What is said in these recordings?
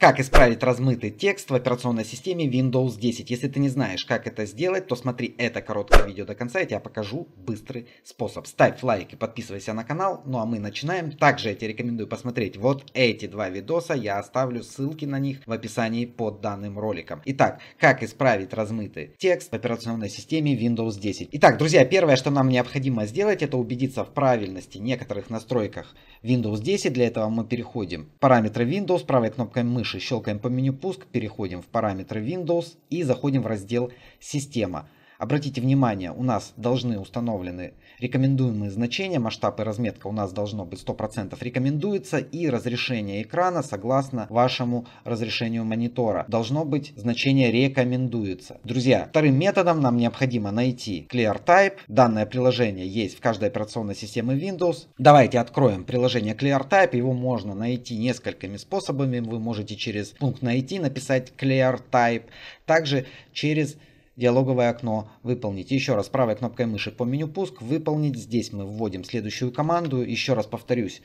Как исправить размытый текст в операционной системе Windows 10? Если ты не знаешь, как это сделать, то смотри это короткое видео до конца, я тебе покажу быстрый способ. Ставь лайк и подписывайся на канал, ну а мы начинаем. Также я тебе рекомендую посмотреть вот эти два видоса, я оставлю ссылки на них в описании под данным роликом. Итак, как исправить размытый текст в операционной системе Windows 10? Итак, друзья, первое, что нам необходимо сделать, это убедиться в правильности некоторых настройках Windows 10. Для этого мы переходим в параметры Windows, правой кнопкой мыши мыши щелкаем по меню «Пуск», переходим в параметры Windows и заходим в раздел «Система». Обратите внимание, у нас должны установлены рекомендуемые значения, масштаб и разметка у нас должно быть 100% рекомендуется и разрешение экрана согласно вашему разрешению монитора. Должно быть значение рекомендуется. Друзья, вторым методом нам необходимо найти ClearType. Данное приложение есть в каждой операционной системе Windows. Давайте откроем приложение ClearType. Его можно найти несколькими способами. Вы можете через пункт найти написать ClearType. Также через Диалоговое окно «Выполнить». Еще раз правой кнопкой мыши по меню «Пуск» «Выполнить». Здесь мы вводим следующую команду. Еще раз повторюсь,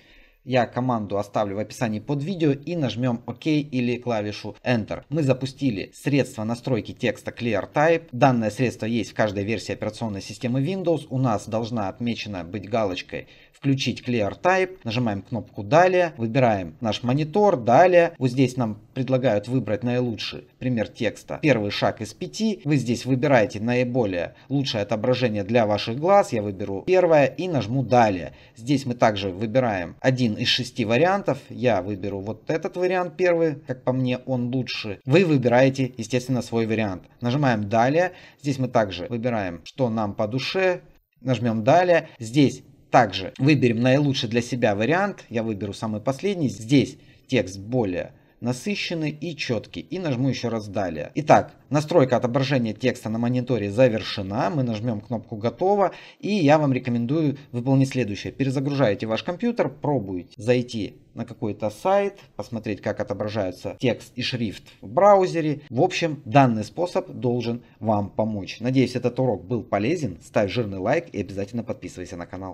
я команду оставлю в описании под видео и нажмем ОК или клавишу Enter. Мы запустили средство настройки текста ClearType. Данное средство есть в каждой версии операционной системы Windows. У нас должна отмечена быть галочкой включить Clear Type, нажимаем кнопку «Далее», выбираем наш монитор, «Далее». Вот здесь нам предлагают выбрать наилучший пример текста. Первый шаг из пяти. Вы здесь выбираете наиболее лучшее отображение для ваших глаз. Я выберу первое и нажму «Далее». Здесь мы также выбираем один из шести вариантов. Я выберу вот этот вариант первый, как по мне он лучше. Вы выбираете, естественно, свой вариант. Нажимаем «Далее». Здесь мы также выбираем, что нам по душе. Нажмем «Далее». Здесь также выберем наилучший для себя вариант. Я выберу самый последний. Здесь текст более насыщенный и четкий. И нажму еще раз далее. Итак, настройка отображения текста на мониторе завершена. Мы нажмем кнопку «Готово». И я вам рекомендую выполнить следующее. Перезагружаете ваш компьютер, пробуйте зайти на какой-то сайт, посмотреть, как отображаются текст и шрифт в браузере. В общем, данный способ должен вам помочь. Надеюсь, этот урок был полезен. Ставь жирный лайк и обязательно подписывайся на канал.